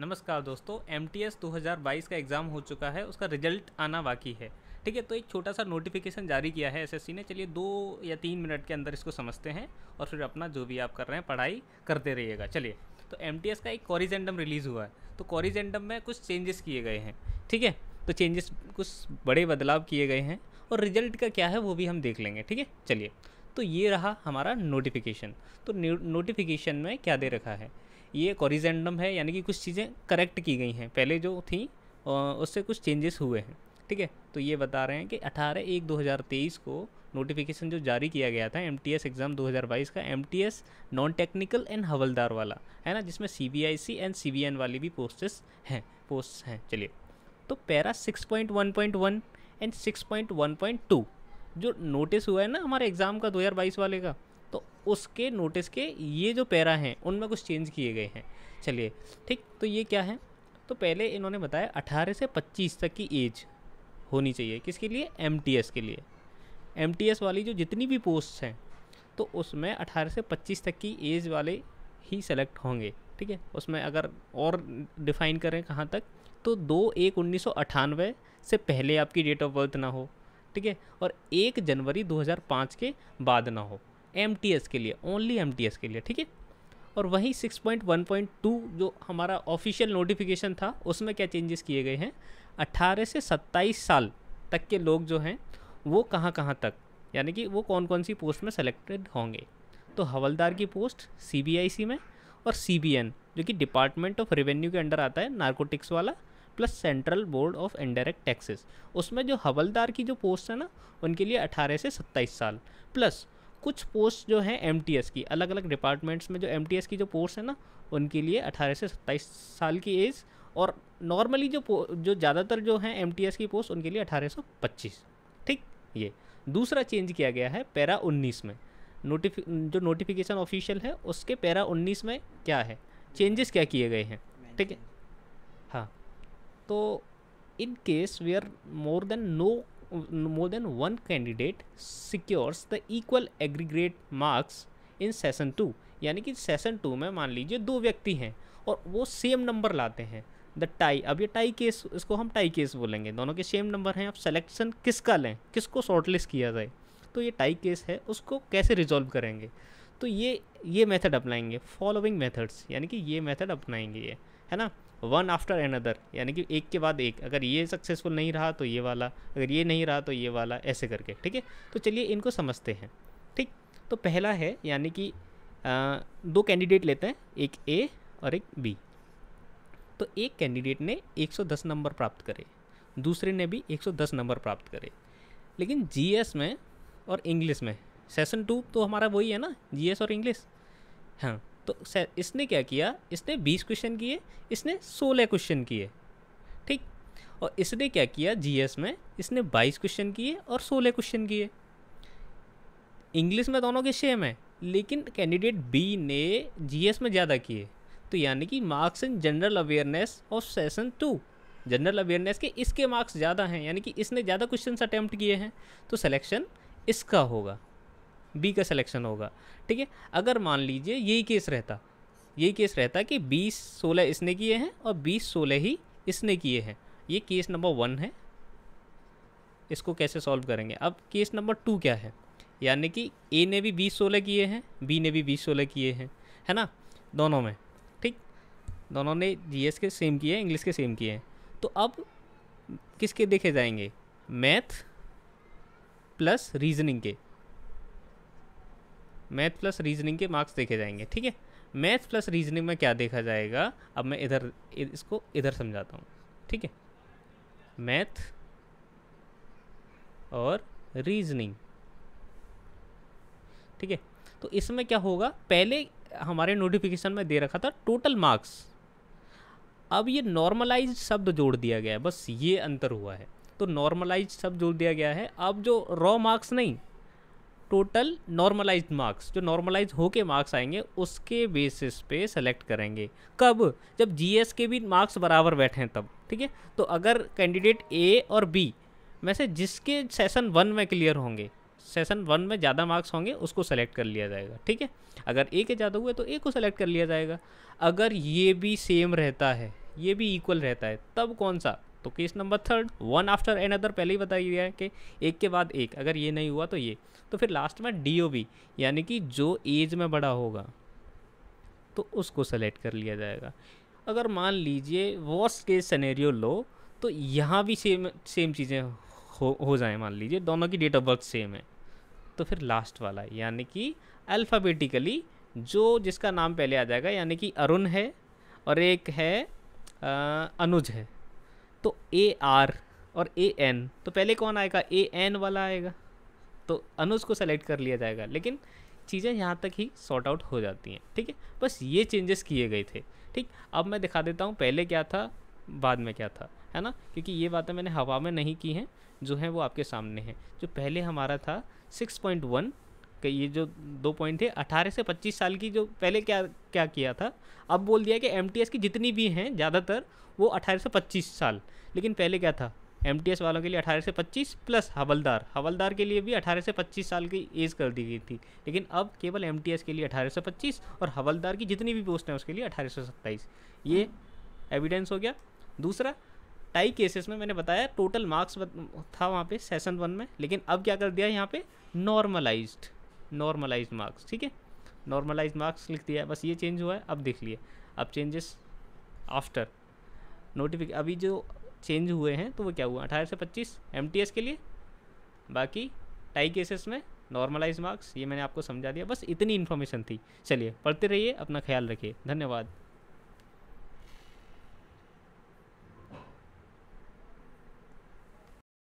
नमस्कार दोस्तों M T S का एग्ज़ाम हो चुका है उसका रिजल्ट आना बाकी है ठीक है तो एक छोटा सा नोटिफिकेशन जारी किया है एसएससी ने चलिए दो या तीन मिनट के अंदर इसको समझते हैं और फिर अपना जो भी आप कर रहे हैं पढ़ाई करते रहिएगा चलिए तो एम का एक कॉरिजेंडम रिलीज़ हुआ है तो कॉरिजेंडम में कुछ चेंजेस किए गए हैं ठीक है तो चेंजेस कुछ बड़े बदलाव किए गए हैं और रिजल्ट का क्या है वो भी हम देख लेंगे ठीक है चलिए तो ये रहा हमारा नोटिफिकेशन तो नोटिफिकेशन में क्या दे रखा है ये कॉरिजेंडम है यानी कि कुछ चीज़ें करेक्ट की गई हैं पहले जो थी उससे कुछ चेंजेस हुए हैं ठीक है तो ये बता रहे हैं कि 18 एक 2023 को नोटिफिकेशन जो जारी किया गया था एम एग्ज़ाम 2022 का एम नॉन टेक्निकल एंड हवलदार वाला है ना जिसमें C B I C and C B N वाली भी पोस्टेस हैं पोस्ट हैं चलिए तो पैरा 6.1.1 एंड 6.1.2 जो नोटिस हुआ है ना हमारे एग्ज़ाम का 2022 वाले का उसके नोटिस के ये जो पैरा हैं उनमें कुछ चेंज किए गए हैं चलिए ठीक तो ये क्या है तो पहले इन्होंने बताया अठारह से पच्चीस तक की एज होनी चाहिए किसके लिए एम के लिए एम वाली जो जितनी भी पोस्ट हैं तो उसमें अठारह से पच्चीस तक की एज वाले ही सेलेक्ट होंगे ठीक है उसमें अगर और डिफाइन करें कहाँ तक तो दो एक उन्नीस से पहले आपकी डेट ऑफ बर्थ ना हो ठीक है और एक जनवरी 2005 के बाद ना हो एम के लिए ओनली एम के लिए ठीक है और वहीं 6.1.2 जो हमारा ऑफिशियल नोटिफिकेशन था उसमें क्या चेंजेस किए गए हैं 18 से 27 साल तक के लोग जो हैं वो कहाँ कहाँ तक यानी कि वो कौन कौन सी पोस्ट में सेलेक्टेड होंगे तो हवलदार की पोस्ट सी में और सी जो कि डिपार्टमेंट ऑफ रेवेन्यू के अंडर आता है नार्कोटिक्स वाला plus central board of indirect taxes उसमें जो हवलदार की जो पोस्ट है ना उनके लिए 18 से 27 साल प्लस कुछ पोस्ट जो हैं एम की अलग अलग डिपार्टमेंट्स में जो एम की जो पोस्ट है ना उनके लिए अठारह से सत्ताईस साल की एज और नॉर्मली जो जो ज़्यादातर जो हैं एम की पोस्ट उनके लिए अठारह ठीक ये दूसरा चेंज किया गया है पैरा 19 में नोटिफ जो नोटिफिकेशन ऑफिशियल है उसके पैरा 19 में क्या है चेंजेस क्या किए गए हैं ठीक है हाँ तो in case where more than no more than one candidate secures the equal aggregate marks in session two यानी कि सेशन टू में मान लीजिए दो व्यक्ति हैं और वो सेम नंबर लाते हैं द टाई अब ये टाई केस इसको हम टाई केस बोलेंगे दोनों के सेम नंबर हैं अब सेलेक्शन किसका लें किसको शॉर्टलिस्ट किया जाए तो ये टाई केस है उसको कैसे रिजॉल्व करेंगे तो ये ये मेथड अपनाएंगे फॉलोइंग मेथड्स यानी कि ये मेथड अपनाएंगे ये है ना वन आफ्टर अदर यानी कि एक के बाद एक अगर ये सक्सेसफुल नहीं रहा तो ये वाला अगर ये नहीं रहा तो ये वाला ऐसे करके ठीक है तो चलिए इनको समझते हैं ठीक तो पहला है यानी कि दो कैंडिडेट लेते हैं एक ए और एक बी तो एक कैंडिडेट ने 110 नंबर प्राप्त करे दूसरे ने भी 110 नंबर प्राप्त करे लेकिन जीएस में और इंग्लिश में सेशन टू तो हमारा वही है ना जीएस और इंग्लिश हाँ तो इसने क्या किया इसने बीस क्वेश्चन किए इसने सोलह क्वेश्चन किए ठीक और इसने क्या किया जीएस में इसने बाईस क्वेश्चन किए और सोलह क्वेश्चन किए इंग्लिश में दोनों के सेम है लेकिन कैंडिडेट बी ने जीएस में ज़्यादा किए तो यानी कि marks in general awareness of session two general awareness के इसके मार्क्स ज़्यादा हैं यानी कि इसने ज़्यादा क्वेश्चन अटैम्प्ट किए हैं तो सलेक्शन इसका होगा बी का सिलेक्शन होगा ठीक है अगर मान लीजिए यही केस रहता यही केस रहता कि बीस सोलह इसने किए हैं और बीस सोलह ही इसने किए हैं ये केस नंबर वन है इसको कैसे सॉल्व करेंगे अब केस नंबर टू क्या है यानी कि ए ने भी बीस सोलह किए हैं बी ने भी बीस सोलह किए हैं है ना दोनों में ठीक दोनों ने जीएस के सेम किए हैं इंग्लिश के सेम किए हैं तो अब किसके देखे जाएंगे मैथ प्लस रीजनिंग के मैथ प्लस रीजनिंग के मार्क्स देखे जाएंगे ठीक है मैथ प्लस रीजनिंग में क्या देखा जाएगा अब मैं इधर इसको इधर समझाता हूँ ठीक है मैथ और रीजनिंग ठीक है तो इसमें क्या होगा पहले हमारे नोटिफिकेशन में दे रखा था टोटल मार्क्स अब ये नॉर्मलाइज शब्द जोड़ दिया गया है बस ये अंतर हुआ है तो नॉर्मलाइज शब्द जोड़ दिया गया है अब जो रॉ मार्क्स नहीं टोटल नॉर्मलाइज मार्क्स जो नॉर्मलाइज होके मार्क्स आएंगे उसके बेसिस पे सेलेक्ट करेंगे कब जब जीएस के भी मार्क्स बराबर बैठे हैं तब ठीक है तो अगर कैंडिडेट ए और बी में से जिसके सेशन वन में क्लियर होंगे सेशन वन में ज़्यादा मार्क्स होंगे उसको सेलेक्ट कर लिया जाएगा ठीक है अगर ए के ज़्यादा हुए तो ए को सेलेक्ट कर लिया जाएगा अगर ये भी सेम रहता है ये भी इक्वल रहता है तब कौन सा तो case number third one after another पहले ही बता दिया है कि एक के बाद एक अगर ये नहीं हुआ तो ये तो फिर लास्ट में डी यानी कि जो एज में बड़ा होगा तो उसको सेलेक्ट कर लिया जाएगा अगर मान लीजिए वर्स्ट केस सनेरियो लो तो यहाँ भी सेम सेम चीज़ें हो हो जाए मान लीजिए दोनों की डेट ऑफ बर्थ सेम है तो फिर लास्ट वाला यानी कि अल्फ़ाबेटिकली जो जिसका नाम पहले आ जाएगा यानी कि अरुण है और एक है आ, अनुज है तो ए आर और ए एन तो पहले कौन आएगा ए एन वाला आएगा तो अनुज को सेलेक्ट कर लिया जाएगा लेकिन चीज़ें यहाँ तक ही सॉर्ट आउट हो जाती हैं ठीक है बस ये चेंजेस किए गए थे ठीक अब मैं दिखा देता हूँ पहले क्या था बाद में क्या था है ना क्योंकि ये बातें मैंने हवा में नहीं की हैं जो हैं वो आपके सामने हैं जो पहले हमारा था सिक्स पॉइंट वन ये जो दो पॉइंट थे अठारह से पच्चीस साल की जो पहले क्या क्या किया था अब बोल दिया कि एम की जितनी भी हैं ज़्यादातर वो अठारह से पच्चीस साल लेकिन पहले क्या था एम वालों के लिए 18 से पच्चीस प्लस हवलदार हवलदार के लिए भी 18 से पच्चीस साल की एज कर दी गई थी लेकिन अब केवल एम के लिए अठारह से पच्चीस और हवलदार की जितनी भी पोस्ट हैं उसके लिए अठारह से सत्ताईस ये एविडेंस हो गया दूसरा टाई केसेस में मैंने बताया टोटल मार्क्स था वहाँ पे सेशन वन में लेकिन अब क्या कर दिया यहाँ पे नॉर्मलाइज्ड नॉर्मलाइज मार्क्स ठीक है नॉर्मलाइज मार्क्स लिख दिया है बस ये चेंज हुआ है अब देख लिए अब चेंजेस आफ्टर नोटिफिक अभी जो चेंज हुए हैं तो वो क्या हुआ अठारह से पच्चीस एम के लिए बाकी टाई केसेस में नॉर्मलाइज मार्क्स ये मैंने आपको समझा दिया बस इतनी इन्फॉर्मेशन थी चलिए पढ़ते रहिए अपना ख्याल रखिए धन्यवाद